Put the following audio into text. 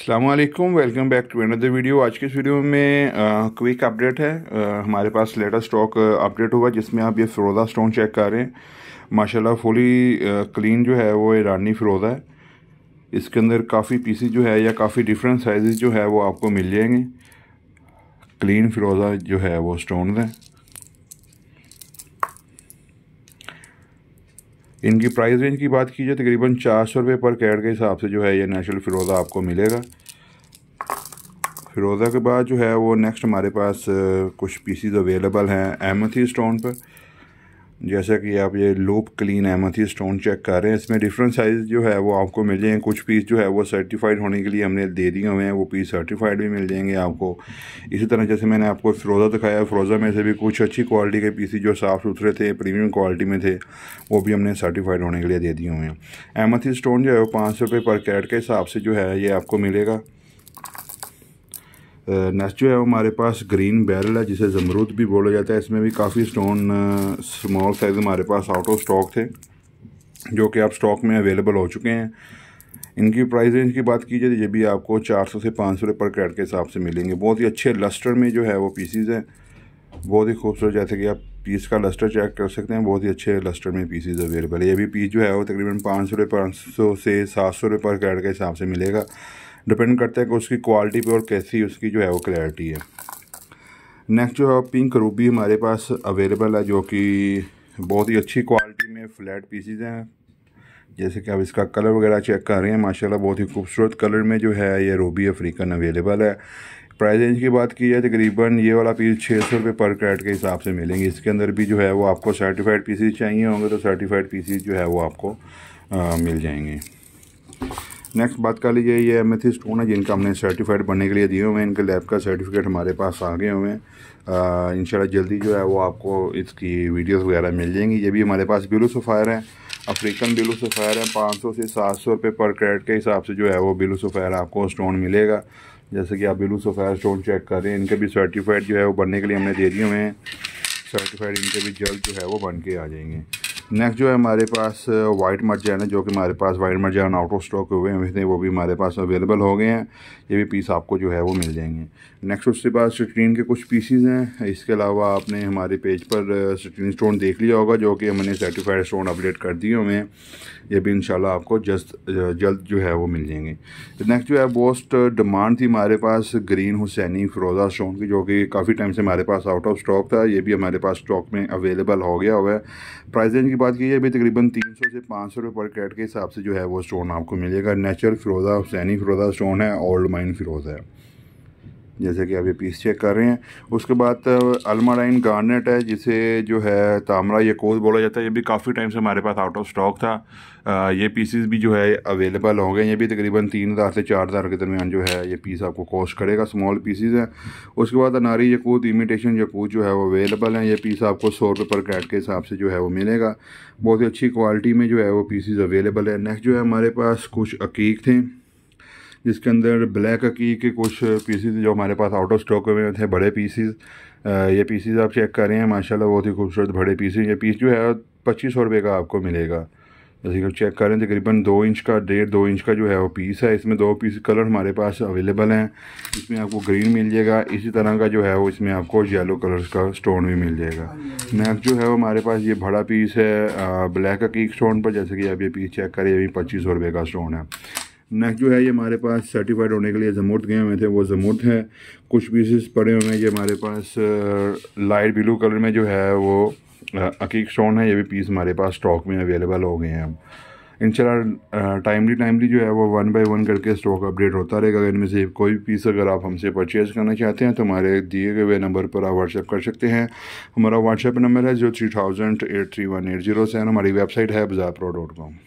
अल्लाम welcome back to another video आज के इस वीडियो में क्विक अपडेट है आ, हमारे पास लेटेस्ट स्टॉक अपडेट हुआ जिसमें आप ये फ़िरोज़ा स्टोन चेक कर रहे हैं माशाल्लाह फुली क्लीन जो है वो ईरानी फ़िरोज़ा है इसके अंदर काफ़ी पीसी जो है या काफ़ी डिफरेंट साइज़ जो है वो आपको मिल जाएंगे क्लीन फ़िरोज़ा जो है वो स्टोन है इनकी प्राइस रेंज की बात की जाए तकरीबन चार सौ रुपये पर कैरेट के हिसाब से जो है ये नेचुरल फ़िरोज़ा आपको मिलेगा फ़िरोज़ा के बाद जो है वो नेक्स्ट हमारे पास कुछ पीसीज अवेलेबल हैं एमथी स्टोन पर जैसा कि आप ये loupe clean amethyst stone check कर रहे हैं इसमें डिफरेंट साइज़ जो है वो आपको मिल जाएंगे कुछ पीस जो है वो सर्टिफाइड होने के लिए हमने दे दिए हुए हैं वो पीस सर्टिफाइड भी मिल जाएंगे आपको इसी तरह जैसे मैंने आपको फ्रोज़ा दिखाया फ्रोज़ा में से भी कुछ अच्छी क्वालिटी के पीसी जो साफ़ सुथरे थे प्रीमियम क्वालिटी में थे वो भी हमने सर्टिफाइड होने के लिए दे दिए हुए हैं एमथी स्टोन जो है वो पाँच सौ रुपये पर कैरेट के हिसाब से जो है ये आपको मिलेगा नेक्स्ट जो है हमारे पास ग्रीन बैरल है जिसे जमरूद भी बोला जाता है इसमें भी काफ़ी स्टोन स्मॉल साइज़ हमारे पास आउट ऑफ स्टॉक थे जो कि आप स्टॉक में अवेलेबल हो चुके हैं इनकी प्राइस रेंज की बात की जाए तो ये भी आपको 400 से 500 रुपये पर कैरेट के हिसाब से मिलेंगे बहुत ही अच्छे लस्टर में जो है वो पीसीज हैं बहुत ही खूबसूरत जैसे कि आप पीस का लस्टर चेक कर सकते हैं बहुत ही अच्छे लस्टर में पीसीज अवेलेबल है ये भी पीस जो है वो तकरीबन पाँच सौ रुपये पाँच सौ से सात सौ रुपये पर कैरेट के हिसाब से मिलेगा डिपेंड करता है कि उसकी क्वालिटी पे और कैसी उसकी जो है वो क्लैरिटी है नेक्स्ट जो है पिंक रूबी हमारे पास अवेलेबल है जो कि बहुत ही अच्छी क्वालिटी में फ्लैट पीसीज हैं जैसे कि आप इसका कलर वगैरह चेक कर रहे हैं माशाल्लाह बहुत ही खूबसूरत कलर में जो है ये रूबी अफ्रीकन अवेलेबल है प्राइस रेंज की बात की जाए तकरीबन ये वाला पीस छः सौ रुपये पर कैरेट के हिसाब से मिलेंगे इसके अंदर भी जो है वो आपको सर्टिफाइड पीसीज चाहिए होंगे तो सर्टिफाइड पीसीज जो है वो आपको आ, मिल जाएंगे नेक्स्ट बात कर लीजिए ये एथी स्टोन है जिनका हमने सर्टिफाइड बनने के लिए दिए हुए हैं इनके लैब का सर्टिफिकेट हमारे पास आ गए हुए हैं इन जल्दी जो है वो आपको इसकी वीडियोस वगैरह मिल जाएंगी ये भी हमारे पास बिलू सफ़ायर है अफ्रीकन बिलू सफ़ायर हैं पाँच सौ से सात सौ रुपये पर कैरेट के हिसाब से जो है वो बिलू सफ़ायर आपको स्टोन मिलेगा जैसे कि आप बिलू सफ़ायर स्टोन चेक कर रहे हैं इनके भी सर्टिफाइड जो है वो बनने के लिए हमने दे दिए हुए हैं सर्टिफाइड इनके भी जल्द जो है वो बन के आ जाएंगे नेक्स्ट जो है हमारे पास वाइट मरजान है जो कि हमारे पास वाइट मरजान आउट ऑफ स्टॉक हुए हैं थे वो भी हमारे पास अवेलेबल हो गए हैं ये भी पीस आपको जो है वो मिल जाएंगे नेक्स्ट उसके पास स्क्रीन के कुछ पीसीज हैं इसके अलावा आपने हमारे पेज पर स्क्रीन स्टोन देख लिया होगा जो कि हमने सर्टिफाइड स्टोन अपडेट कर दिए हुए हैं ये भी इन आपको जस्ट जल्द जो है वो मिल जाएंगे नेक्स्ट जो है बोस्ट डिमांड थी हमारे पास ग्रीन हुसैनी फिरोज़ा स्टोन की जो कि काफ़ी टाइम से हमारे पास आउट ऑफ स्टॉक था ये भी हमारे पास स्टॉक में अवेलेबल हो गया हुआ है प्राइस रेंज बात की जाए अभी तकरीबन तीन सौ से पाँच सौ रुपये पर कैरेट के हिसाब से जो है वो स्टोन आपको मिलेगा नेचुरल फिरोज़ा हुसैनी फिरोज़ा स्टोन है ओल्ड माइन फिरोज़ा है जैसे कि आप ये पीस चेक कर रहे हैं उसके बाद अलमाडाइन गार्नेट है जिसे जो है तामरा या कोस बोला जाता है ये भी काफ़ी टाइम से हमारे पास आउट ऑफ स्टॉक था आ, ये पीसीस भी जो है अवेलेबल होंगे ये भी तकरीबन तीन हज़ार से चार हज़ार के दरमियान जो है ये पीस आपको कॉस्ट करेगा स्मॉल पीसीज हैं उसके बाद अनारी यकूत इमिटेशन यकूत जो है वो अवेलेबल हैं ये पीस आपको सौ रुपये पर कैट के हिसाब से जो है वो मिलेगा बहुत ही अच्छी क्वालिटी में जो है वो पीसीज अवेलेबल है नेक्स्ट जो है हमारे पास कुछ अकीक थे जिसके अंदर ब्लैक की के कुछ पीसीज जो हमारे पास आउट ऑफ स्टॉक हुए थे बड़े पीसीज ये पीसीज आप चेक कर रहे हैं माशाल्लाह बहुत ही खूबसूरत बड़े पीसीज ये पीस जो है पच्चीस सौ रुपये का आपको मिलेगा जैसे कि चेक करें तकरीबन दो इंच का डेढ़ दो इंच का जो है वो पीस है इसमें दो पीस कलर हमारे पास अवेलेबल हैं इसमें आपको ग्रीन मिल जाएगा इसी तरह का जो है वो इसमें आपको येलो कलर का स्टोन भी मिल जाएगा नेक्स्ट जो है वो हमारे पास ये बड़ा पीस है ब्लैक की स्टोन पर जैसे कि आप ये पीस चेक करें ये भी पच्चीस सौ रुपये का स्टोन है नेक्स्ट जो है ये हमारे पास सर्टिफाइड होने के लिए जमूर्त गए हुए थे वो जमूर्त है कुछ पीसेस पड़े हुए हैं ये हमारे पास लाइट ब्लू कलर में जो है वो अकीक स्टोन है ये भी पीस हमारे पास स्टॉक में अवेलेबल हो गए हैं अब इंशाल्लाह टाइमली टाइमली जो है वो वन बाय वन करके स्टॉक अपडेट होता रहेगा अगर इनमें से कोई भी पीस अगर आप हमसे परचेज़ करना चाहते हैं तो हमारे दिए गए नंबर पर आप व्हाट्सएप कर सकते हैं हमारा व्हाट्सएप नंबर है जो three thousand eight three one eight zero seven हमारी वेबसाइट है बजाप्रो डॉट कॉम